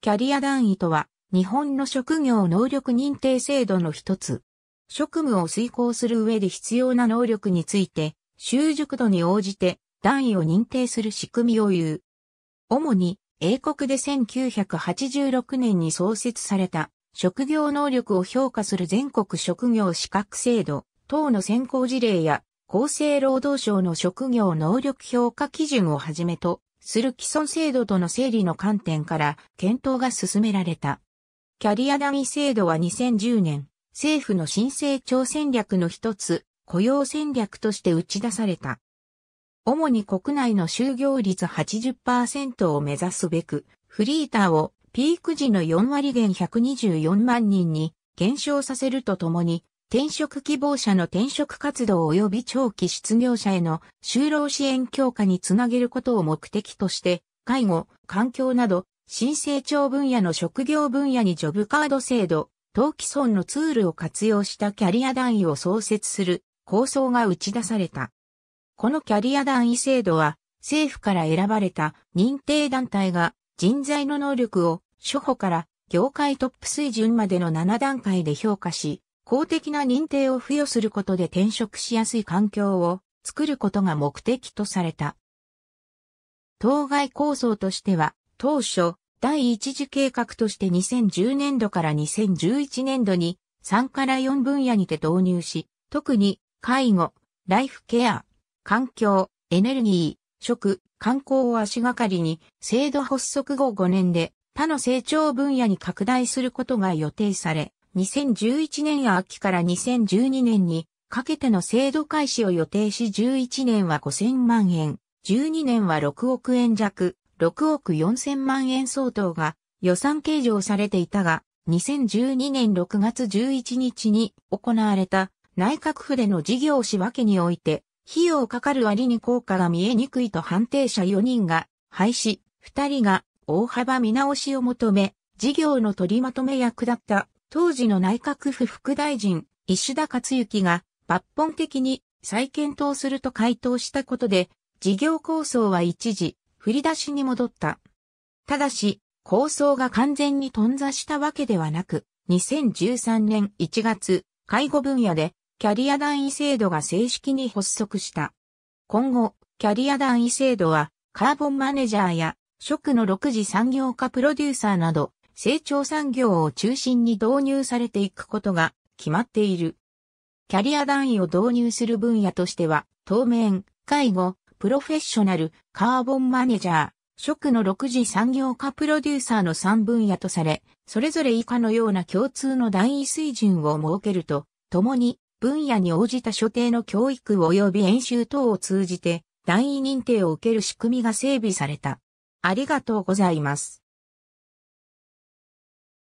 キャリア段位とは、日本の職業能力認定制度の一つ。職務を遂行する上で必要な能力について、習熟度に応じて段位を認定する仕組みを言う。主に、英国で1986年に創設された、職業能力を評価する全国職業資格制度等の先行事例や、厚生労働省の職業能力評価基準をはじめとする既存制度との整理の観点から検討が進められた。キャリアダミ制度は2010年、政府の新成長戦略の一つ、雇用戦略として打ち出された。主に国内の就業率80%を目指すべく、フリーターをピーク時の4割減124万人に減少させるとともに、転職希望者の転職活動及び長期失業者への就労支援強化につなげることを目的として、介護、環境など、新成長分野の職業分野にジョブカード制度、登記村のツールを活用したキャリア団位を創設する構想が打ち出された。このキャリア団位制度は、政府から選ばれた認定団体が人材の能力を初歩から業界トップ水準までの7段階で評価し、公的な認定を付与することで転職しやすい環境を作ることが目的とされた。当該構想としては、当初、第一次計画として2010年度から2011年度に3から4分野にて導入し、特に介護、ライフケア、環境、エネルギー、食、観光を足がかりに制度発足後5年で他の成長分野に拡大することが予定され、2011年秋から2012年にかけての制度開始を予定し11年は5000万円、12年は6億円弱、6億4000万円相当が予算計上されていたが、2012年6月11日に行われた内閣府での事業仕分けにおいて、費用かかる割に効果が見えにくいと判定者4人が廃止、2人が大幅見直しを求め、事業の取りまとめ役だった当時の内閣府副大臣、石田勝之が抜本的に再検討すると回答したことで、事業構想は一時、振り出しに戻った。ただし、構想が完全に頓挫したわけではなく、2013年1月、介護分野でキャリア団位制度が正式に発足した。今後、キャリア団位制度は、カーボンマネージャーや、職の6次産業化プロデューサーなど、成長産業を中心に導入されていくことが決まっている。キャリア単位を導入する分野としては、当面、介護、プロフェッショナル、カーボンマネジャー、職の6次産業化プロデューサーの3分野とされ、それぞれ以下のような共通の団位水準を設けると、共に分野に応じた所定の教育及び演習等を通じて、団位認定を受ける仕組みが整備された。ありがとうございます。